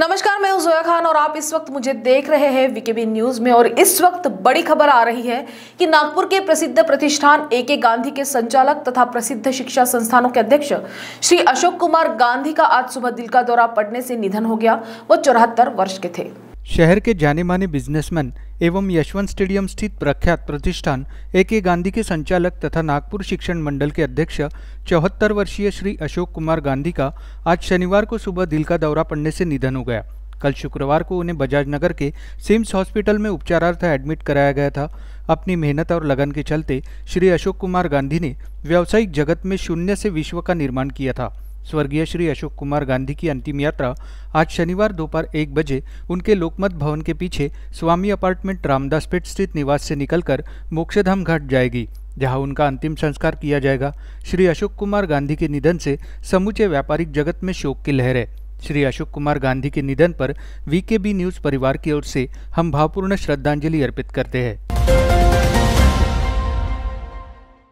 नमस्कार मैं जोया खान और आप इस वक्त मुझे देख रहे हैं वीकेबी न्यूज में और इस वक्त बड़ी खबर आ रही है कि नागपुर के प्रसिद्ध प्रतिष्ठान ए के गांधी के संचालक तथा प्रसिद्ध शिक्षा संस्थानों के अध्यक्ष श्री अशोक कुमार गांधी का आज सुबह दिल का दौरा पड़ने से निधन हो गया वो चौहत्तर वर्ष के थे शहर के जाने माने बिजनेसमैन एवं यशवंत स्टेडियम स्थित प्रख्यात प्रतिष्ठान ए के गांधी के संचालक तथा नागपुर शिक्षण मंडल के अध्यक्ष चौहत्तर वर्षीय श्री अशोक कुमार गांधी का आज शनिवार को सुबह दिल का दौरा पड़ने से निधन हो गया कल शुक्रवार को उन्हें बजाज नगर के सिम्स हॉस्पिटल में उपचारार्थ एडमिट कराया गया था अपनी मेहनत और लगन के चलते श्री अशोक कुमार गांधी ने व्यावसायिक जगत में शून्य से विश्व का निर्माण किया था स्वर्गीय श्री अशोक कुमार गांधी की अंतिम यात्रा आज शनिवार दोपहर एक बजे उनके लोकमत भवन के पीछे स्वामी अपार्टमेंट रामदास पेट स्थित निवास से निकलकर मोक्षधाम घाट जाएगी जहां उनका अंतिम संस्कार किया जाएगा श्री अशोक कुमार गांधी के निधन से समूचे व्यापारिक जगत में शोक की लहर है श्री अशोक कुमार गांधी के निधन पर वीकेबी न्यूज़ परिवार की ओर से हम भावपूर्ण श्रद्धांजलि अर्पित करते हैं